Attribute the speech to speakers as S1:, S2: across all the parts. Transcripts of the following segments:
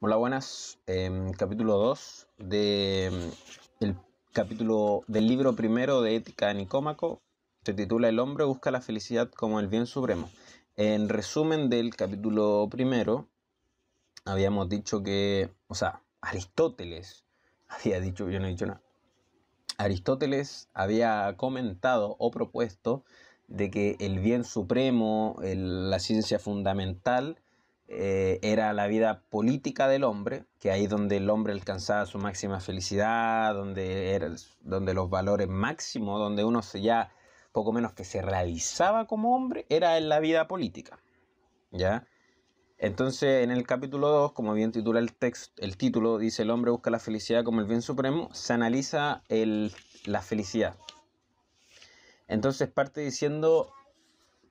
S1: Hola, buenas. Em, capítulo 2 de, mm, del libro primero de Ética de Nicómaco. Se titula El hombre busca la felicidad como el bien supremo. En resumen del capítulo primero, habíamos dicho que, o sea, Aristóteles había dicho, yo no he dicho nada. Aristóteles había comentado o propuesto de que el bien supremo, la ciencia fundamental, eh, era la vida política del hombre, que ahí donde el hombre alcanzaba su máxima felicidad, donde, donde los valores máximos, donde uno ya poco menos que se realizaba como hombre, era en la vida política. ¿Ya? Entonces, en el capítulo 2, como bien titula el texto, el título dice el hombre busca la felicidad como el bien supremo, se analiza el, la felicidad. Entonces parte diciendo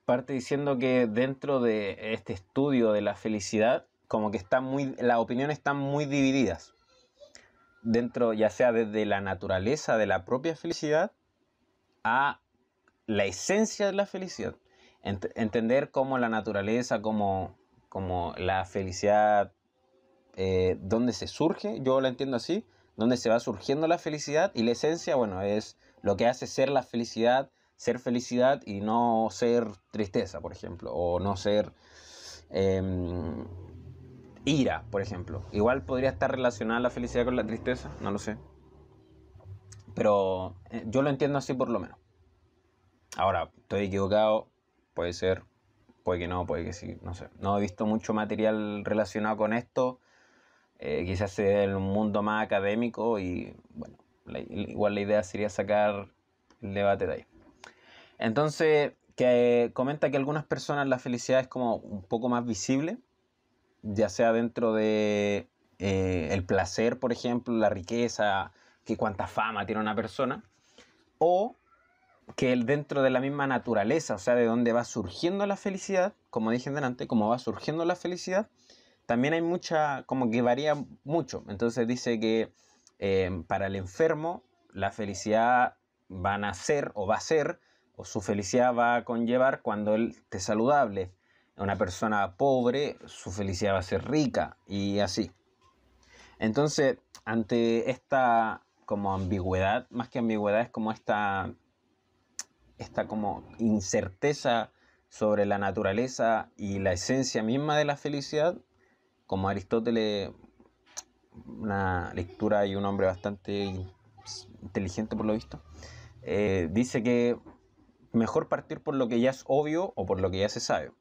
S1: parte diciendo que dentro de este estudio de la felicidad, como que está muy, las opiniones están muy divididas. Dentro, ya sea desde la naturaleza de la propia felicidad a la esencia de la felicidad. entender cómo la naturaleza, cómo, como la felicidad, eh, dónde se surge, yo la entiendo así, dónde se va surgiendo la felicidad y la esencia, bueno, es lo que hace ser la felicidad ser felicidad y no ser tristeza, por ejemplo, o no ser em, ira, por ejemplo. Igual podría estar relacionada la felicidad con la tristeza, no lo sé. Pero eh, yo lo entiendo así por lo menos. Ahora, estoy equivocado, puede ser, puede que no, puede que sí, no sé. No he visto mucho material relacionado con esto. Eh, quizás sea el mundo más académico y bueno, igual la idea sería sacar el debate de ahí. Entonces, que comenta que algunas personas la felicidad es como un poco más visible, ya sea dentro de eh, el placer, por ejemplo, la riqueza, que cuánta fama tiene una persona, o que dentro de la misma naturaleza, o sea, de dónde va surgiendo la felicidad, como dije delante, como va surgiendo la felicidad, también hay mucha, como que varía mucho. Entonces dice que eh, para el enfermo la felicidad va a nacer o va a ser su felicidad va a conllevar cuando él esté saludable. Una persona pobre, su felicidad va a ser rica y así. Entonces, ante esta como ambigüedad, más que ambigüedad es como esta, como incerteza sobre la naturaleza y la esencia misma de la felicidad, como Aristóteles, una lectura y un hombre bastante inteligente por lo visto, eh, dice que mejor partir por lo que ya es obvio o por lo que ya se sabe.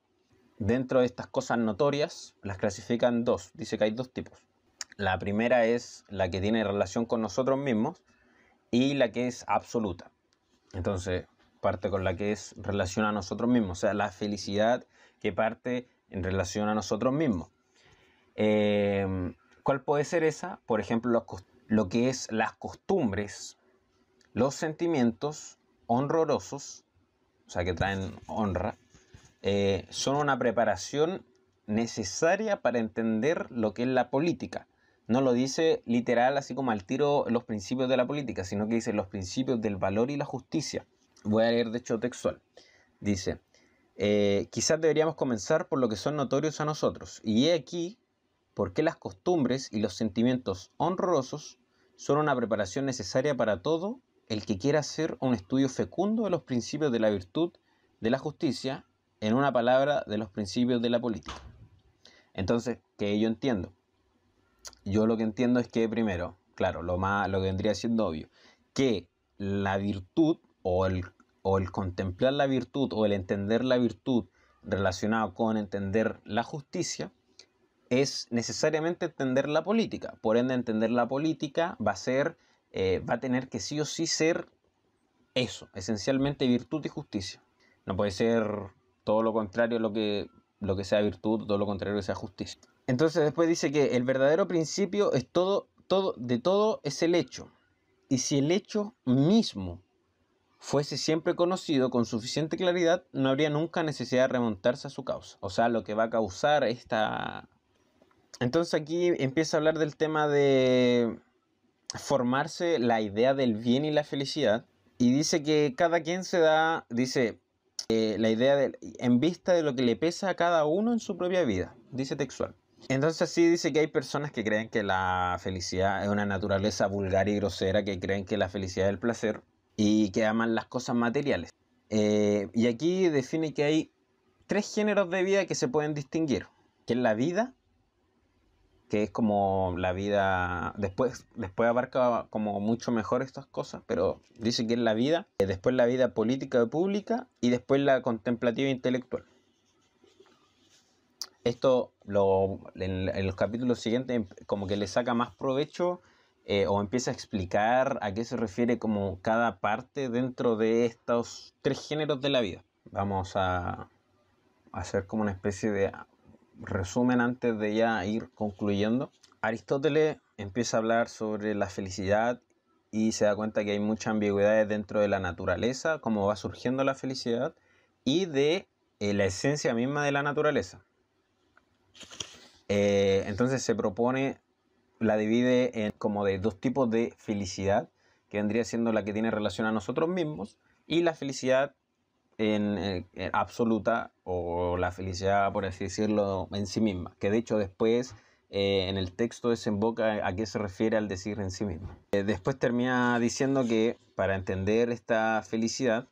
S1: Dentro de estas cosas notorias, las clasifican dos. Dice que hay dos tipos. La primera es la que tiene relación con nosotros mismos y la que es absoluta. Entonces, parte con la que es relación a nosotros mismos, o sea, la felicidad que parte en relación a nosotros mismos. Em, ¿Cuál puede ser esa? Por ejemplo, lo, que es las costumbres, los sentimientos honrosos o sea, que traen honra, eh, son una preparación necesaria para entender lo que es la política. No lo dice literal así como al tiro los principios de la política, sino que dice los principios del valor y la justicia. Voy a leer de hecho textual. Dice, eh, quizás deberíamos comenzar por lo que son notorios a nosotros. Y he aquí por qué las costumbres y los sentimientos honrosos son una preparación necesaria para todo el que quiera hacer un estudio fecundo de los principios de la virtud, de la justicia, en una palabra, de los principios de la política. Entonces, ¿qué yo entiendo? Yo lo que entiendo es que primero, claro, lo, más, lo que vendría siendo obvio, que la virtud o el, o el contemplar la virtud o el entender la virtud relacionado con entender la justicia, es necesariamente entender la política. Por ende, entender la política va a ser eh, va a tener que sí o sí ser eso, esencialmente virtud y justicia. No puede ser todo lo contrario lo que, lo que sea virtud, todo lo contrario lo que sea justicia. Entonces después dice que el verdadero principio es todo, todo, de todo es el hecho. Y si el hecho mismo fuese siempre conocido con suficiente claridad, no habría nunca necesidad de remontarse a su causa. O sea, lo que va a causar esta... Entonces aquí empieza a hablar del tema de, formarse la idea del bien y la felicidad. Y dice que cada quien se da, dice, eh, la idea de, en vista de lo que le pesa a cada uno en su propia vida, dice textual. Entonces sí dice que hay personas que creen que la felicidad es una naturaleza vulgar y grosera, que creen que la felicidad es el placer y que aman las cosas materiales. Eh, y aquí define que hay tres géneros de vida que se pueden distinguir, que es la vida, que es como la vida, después, después abarca como mucho mejor estas cosas, pero dice que es la vida, eh, después la vida política o pública y después la contemplativa intelectual. Esto lo, en, los capítulos siguientes como que le saca más provecho eh, o empieza a explicar a qué se refiere como cada parte dentro de estos tres géneros de la vida. Vamos a hacer como una especie de resumen antes de ya ir concluyendo. Aristóteles empieza a hablar sobre la felicidad y se da cuenta que hay muchas ambigüedades dentro de la naturaleza, cómo va surgiendo la felicidad y de eh, la esencia misma de la naturaleza. Eh, entonces se propone, la divide en como de dos tipos de felicidad, que vendría siendo la que tiene relación a nosotros mismos, y la felicidad eh, en, absoluta o la felicidad, por así decirlo, en sí misma, que de hecho después eh, en el texto desemboca a qué se refiere al decir en sí mismo. Eh, después termina diciendo que para entender esta felicidad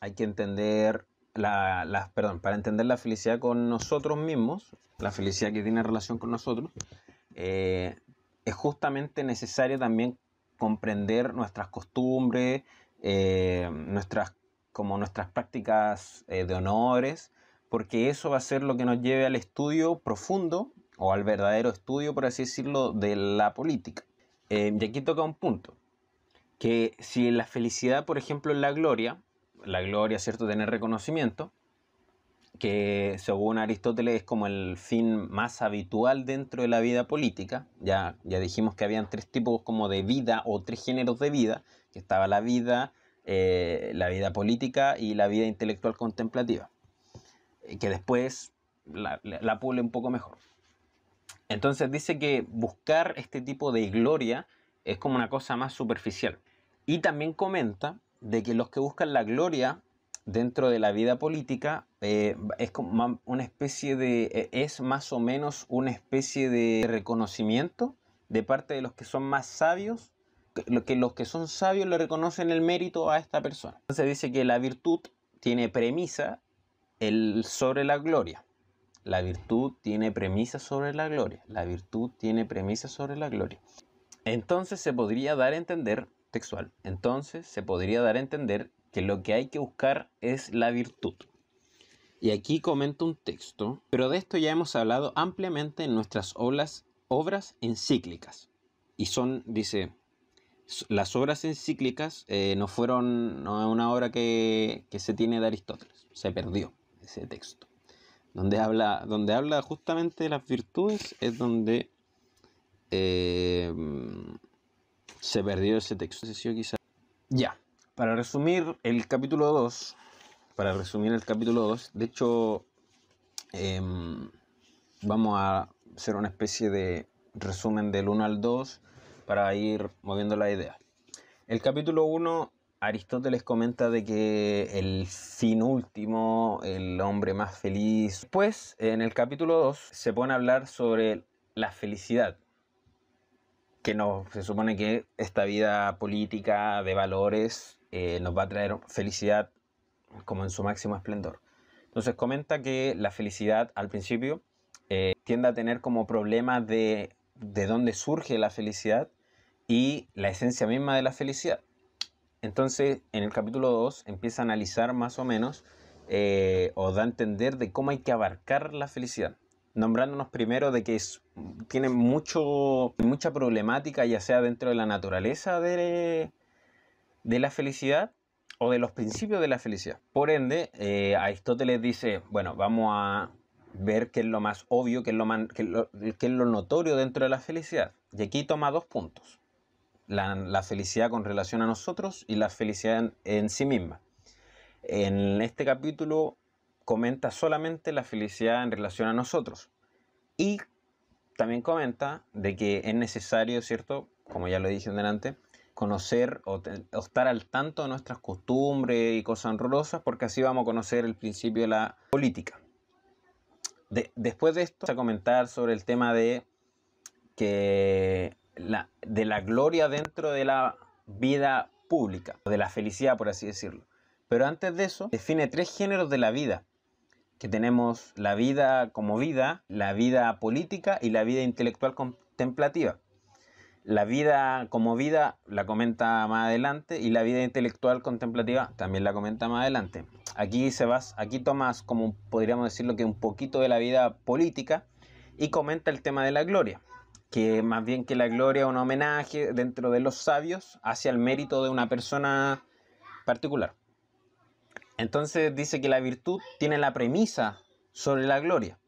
S1: hay que entender la, perdón, para entender la felicidad con nosotros mismos, la felicidad que tiene relación con nosotros, es justamente necesario también comprender nuestras costumbres, nuestras como nuestras prácticas eh, de honores, porque eso va a ser lo que nos lleve al estudio profundo o al verdadero estudio, por así decirlo, de la política. Eh, y aquí toca un punto, que si la felicidad, por ejemplo, es la gloria, la gloria, ¿cierto?, tener reconocimiento, que según Aristóteles es como el fin más habitual dentro de la vida política. Ya, ya dijimos que habían tres tipos como de vida o tres géneros de vida, que estaba la vida eh, la vida política y la vida intelectual contemplativa, eh, que después la, pule un poco mejor. Entonces dice que buscar este tipo de gloria es como una cosa más superficial. Y también comenta de que los que buscan la gloria dentro de la vida política eh, es una especie de es más o menos una especie de reconocimiento de parte de los que son más sabios los que son sabios le reconocen el mérito a esta persona. Entonces dice que la virtud tiene premisa el, sobre la gloria. La virtud tiene premisa sobre la gloria. La virtud tiene premisa sobre la gloria. Entonces se podría dar a entender, textual, entonces se podría dar a entender que lo que hay que buscar es la virtud. Y aquí comento un texto, pero de esto ya hemos hablado ampliamente en nuestras obras encíclicas. Y son, dice, las obras encíclicas eh, no fueron no es una obra que, que, se tiene de Aristóteles, se perdió ese texto. Donde habla, donde habla justamente de las virtudes es donde eh, se perdió ese texto. Ya, para resumir el capítulo 2, para resumir el capítulo 2, de hecho em, vamos a hacer una especie de resumen del 1 al 2 para ir moviendo la idea. El capítulo 1, Aristóteles comenta de que el fin último, el hombre más feliz. Después, en el capítulo 2, se pone a hablar sobre la felicidad, que no, se supone que esta vida política de valores eh, nos va a traer felicidad como en su máximo esplendor. Entonces comenta que la felicidad al principio eh, tiende a tener como problema de, de dónde surge la felicidad y la esencia misma de la felicidad. Entonces, en el capítulo 2 empieza a analizar más o menos eh, o da a entender de cómo hay que abarcar la felicidad, nombrándonos primero de que tiene mucho, mucha problemática, ya sea dentro de la naturaleza de, la felicidad o de los principios de la felicidad. Por ende, eh, Aristóteles dice, bueno, vamos a ver qué es lo más obvio, qué lo, qué es lo notorio dentro de la felicidad. Y aquí toma dos puntos la, felicidad con relación a nosotros y la felicidad en, sí misma. En este capítulo comenta solamente la felicidad en relación a nosotros y también comenta de que es necesario, ¿cierto? Como ya lo dije en delante, conocer o, estar al tanto de nuestras costumbres y cosas horrorosas porque así vamos a conocer el principio de la política. después de esto, vamos a comentar sobre el tema de que de la gloria dentro de la vida pública, de la felicidad, por así decirlo. Pero antes de eso, define tres géneros de la vida, que tenemos la vida como vida, la vida política y la vida intelectual contemplativa. La vida como vida la comenta más adelante y la vida intelectual contemplativa también la comenta más adelante. Aquí se vas, aquí tomas como podríamos decirlo que un poquito de la vida política y comenta el tema de la gloria que más bien que la gloria un homenaje dentro de los sabios hacia el mérito de una persona particular. Entonces dice que la virtud tiene la premisa sobre la gloria,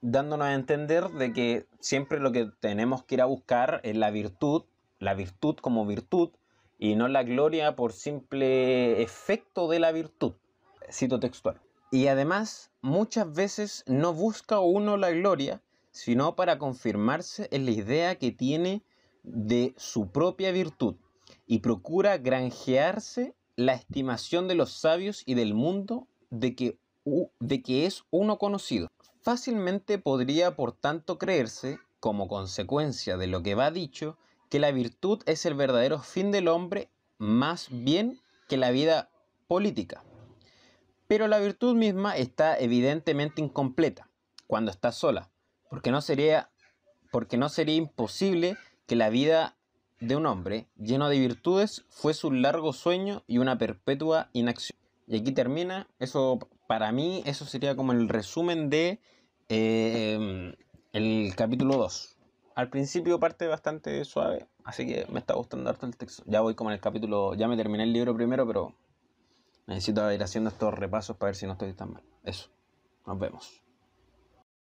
S1: dándonos a entender de que siempre lo que tenemos que ir a buscar es la virtud, la virtud como virtud, y no la gloria por simple efecto de la virtud. Cito textual. Y además, muchas veces no busca uno la gloria, sino para confirmarse en la idea que tiene de su propia virtud y procura granjearse la estimación de los sabios y del mundo de que, de que es uno conocido. Fácilmente podría, por tanto, creerse, como consecuencia de lo que va dicho, que la virtud es el verdadero fin del hombre más bien que la vida política. Pero la virtud misma está evidentemente incompleta cuando está sola, porque no sería, porque no sería imposible que la vida de un hombre lleno de virtudes fuese un largo sueño y una perpetua inacción. Y aquí termina, eso para mí, eso sería como el resumen de eh, el capítulo 2. Al principio parte bastante suave, así que me está gustando harto el texto. Ya voy como en el capítulo, ya me terminé el libro primero, pero necesito ir haciendo estos repasos para ver si no estoy tan mal. Eso, nos vemos.